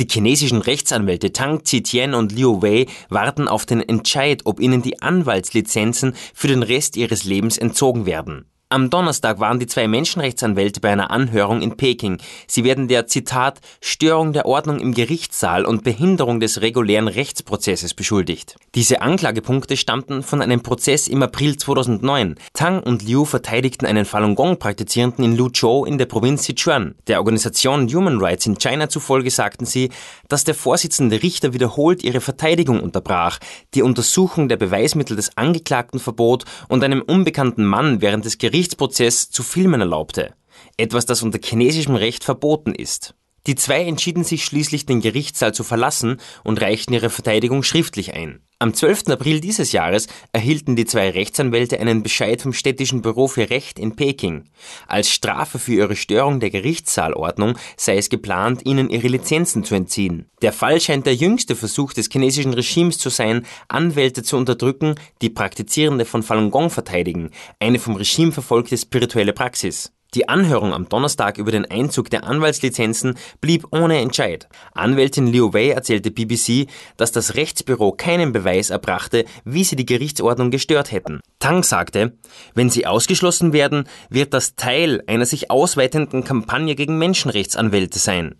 Die chinesischen Rechtsanwälte Tang Zitian und Liu Wei warten auf den Entscheid, ob ihnen die Anwaltslizenzen für den Rest ihres Lebens entzogen werden am Donnerstag waren die zwei Menschenrechtsanwälte bei einer Anhörung in Peking. Sie werden der Zitat Störung der Ordnung im Gerichtssaal und Behinderung des regulären Rechtsprozesses beschuldigt. Diese Anklagepunkte stammten von einem Prozess im April 2009. Tang und Liu verteidigten einen Falun Gong Praktizierenden in Luzhou in der Provinz Sichuan. Der Organisation Human Rights in China zufolge sagten sie, dass der Vorsitzende Richter wiederholt ihre Verteidigung unterbrach, die Untersuchung der Beweismittel des Angeklagten verbot und einem unbekannten Mann während des Gerichts Gerichtsprozess zu filmen erlaubte, etwas, das unter chinesischem Recht verboten ist. Die zwei entschieden sich schließlich, den Gerichtssaal zu verlassen und reichten ihre Verteidigung schriftlich ein. Am 12. April dieses Jahres erhielten die zwei Rechtsanwälte einen Bescheid vom städtischen Büro für Recht in Peking. Als Strafe für ihre Störung der Gerichtssaalordnung sei es geplant, ihnen ihre Lizenzen zu entziehen. Der Fall scheint der jüngste Versuch des chinesischen Regimes zu sein, Anwälte zu unterdrücken, die Praktizierende von Falun Gong verteidigen, eine vom Regime verfolgte spirituelle Praxis. Die Anhörung am Donnerstag über den Einzug der Anwaltslizenzen blieb ohne Entscheid. Anwältin Liu Wei erzählte BBC, dass das Rechtsbüro keinen Beweis erbrachte, wie sie die Gerichtsordnung gestört hätten. Tang sagte, wenn sie ausgeschlossen werden, wird das Teil einer sich ausweitenden Kampagne gegen Menschenrechtsanwälte sein.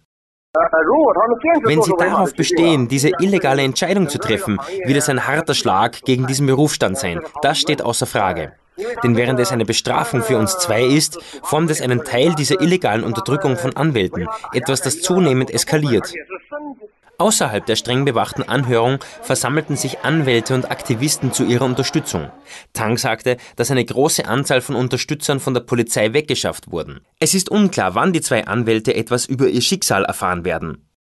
Wenn Sie darauf bestehen, diese illegale Entscheidung zu treffen, wird es ein harter Schlag gegen diesen Berufsstand sein. Das steht außer Frage. Denn während es eine Bestrafung für uns zwei ist, formt es einen Teil dieser illegalen Unterdrückung von Anwälten, etwas, das zunehmend eskaliert. Außerhalb der streng bewachten Anhörung versammelten sich Anwälte und Aktivisten zu ihrer Unterstützung. Tang sagte, dass eine große Anzahl von Unterstützern von der Polizei weggeschafft wurden. Es ist unklar, wann die zwei Anwälte etwas über ihr Schicksal erfahren werden.